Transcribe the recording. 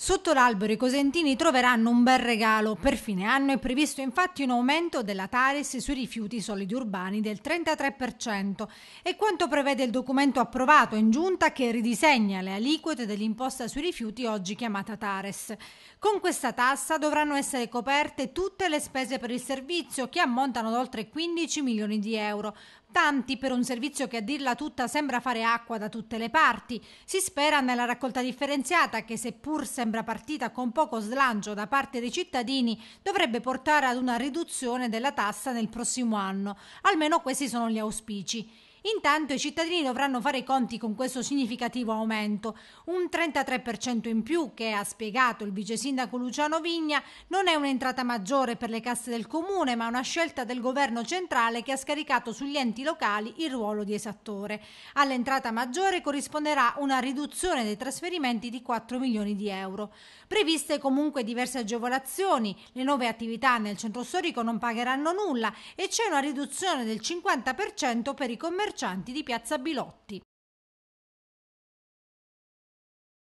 Sotto l'albero i cosentini troveranno un bel regalo. Per fine anno è previsto infatti un aumento della TARES sui rifiuti solidi urbani del 33%. E quanto prevede il documento approvato in giunta che ridisegna le aliquote dell'imposta sui rifiuti oggi chiamata Tares. Con questa tassa dovranno essere coperte tutte le spese per il servizio che ammontano ad oltre 15 milioni di euro, Tanti per un servizio che a dirla tutta sembra fare acqua da tutte le parti. Si spera nella raccolta differenziata che seppur sembra partita con poco slancio da parte dei cittadini dovrebbe portare ad una riduzione della tassa nel prossimo anno. Almeno questi sono gli auspici. Intanto i cittadini dovranno fare i conti con questo significativo aumento. Un 33% in più che, ha spiegato il vice sindaco Luciano Vigna, non è un'entrata maggiore per le casse del comune, ma una scelta del governo centrale che ha scaricato sugli enti locali il ruolo di esattore. All'entrata maggiore corrisponderà una riduzione dei trasferimenti di 4 milioni di euro. Previste comunque diverse agevolazioni, le nuove attività nel centro storico non pagheranno nulla e c'è una riduzione del 50% per i commercianti commercianti di piazza Bilotti.